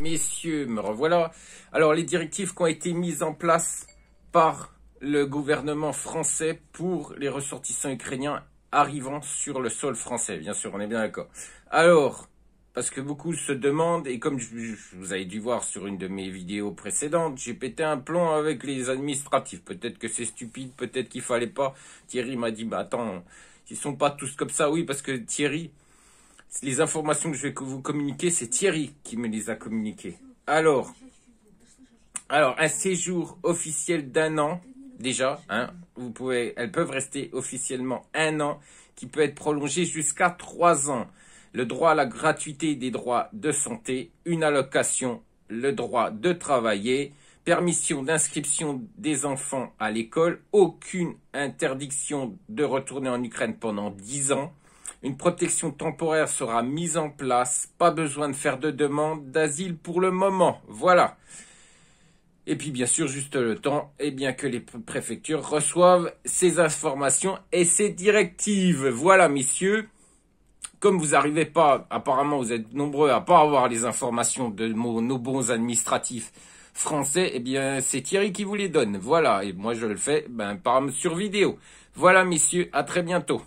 messieurs, me revoilà. Alors, les directives qui ont été mises en place par le gouvernement français pour les ressortissants ukrainiens arrivant sur le sol français, bien sûr, on est bien d'accord. Alors, parce que beaucoup se demandent, et comme vous avez dû voir sur une de mes vidéos précédentes, j'ai pété un plomb avec les administratifs. Peut-être que c'est stupide, peut-être qu'il fallait pas. Thierry m'a dit, bah attends, ils sont pas tous comme ça. Oui, parce que Thierry, les informations que je vais vous communiquer, c'est Thierry qui me les a communiquées. Alors, alors un séjour officiel d'un an, déjà, hein, vous pouvez, elles peuvent rester officiellement un an, qui peut être prolongé jusqu'à trois ans. Le droit à la gratuité des droits de santé, une allocation, le droit de travailler, permission d'inscription des enfants à l'école, aucune interdiction de retourner en Ukraine pendant dix ans, une protection temporaire sera mise en place. Pas besoin de faire de demande d'asile pour le moment. Voilà. Et puis bien sûr, juste le temps et eh bien, que les préfectures reçoivent ces informations et ces directives. Voilà, messieurs. Comme vous n'arrivez pas, apparemment vous êtes nombreux à pas avoir les informations de nos bons administratifs français, eh bien c'est Thierry qui vous les donne. Voilà, et moi je le fais ben, par, sur vidéo. Voilà, messieurs, à très bientôt.